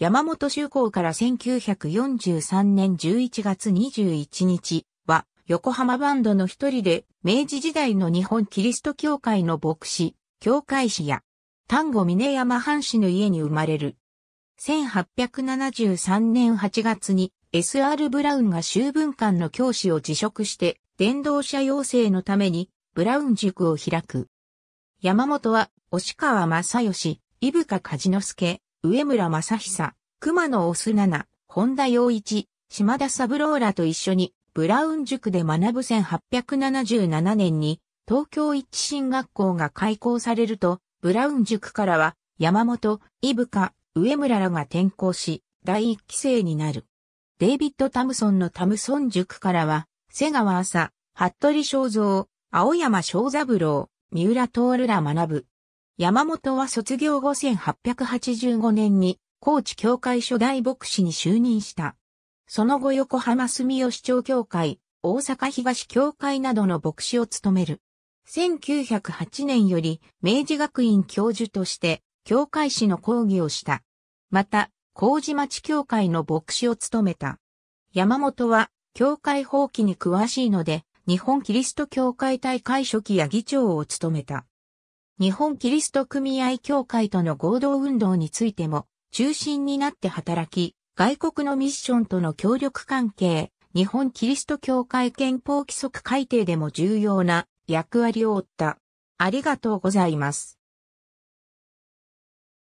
山本修行から1943年11月21日は、横浜バンドの一人で、明治時代の日本キリスト教会の牧師、教会師や、丹後峰山藩士の家に生まれる。1873年8月に S.R. ブラウンが修文館の教師を辞職して、伝道者養成のために、ブラウン塾を開く。山本は、押川正義、伊深梶之助、上村正久、熊野オスナ本田洋一、島田三郎らと一緒に、ブラウン塾で学ぶ1877年に、東京一進学校が開校されると、ブラウン塾からは、山本、伊深、上村らが転校し、第一期生になる。デイビッド・タムソンのタムソン塾からは、瀬川朝、服部正蔵、青山正三郎、三浦徹ら学ぶ。山本は卒業後1885年に高知教会初代牧師に就任した。その後横浜住吉町教会、大阪東教会などの牧師を務める。1908年より明治学院教授として教会士の講義をした。また、麹町教会の牧師を務めた。山本は教会放棄に詳しいので、日本キリスト教会大会初期や議長を務めた。日本キリスト組合協会との合同運動についても中心になって働き、外国のミッションとの協力関係、日本キリスト教会憲法規則改定でも重要な役割を負った。ありがとうございます。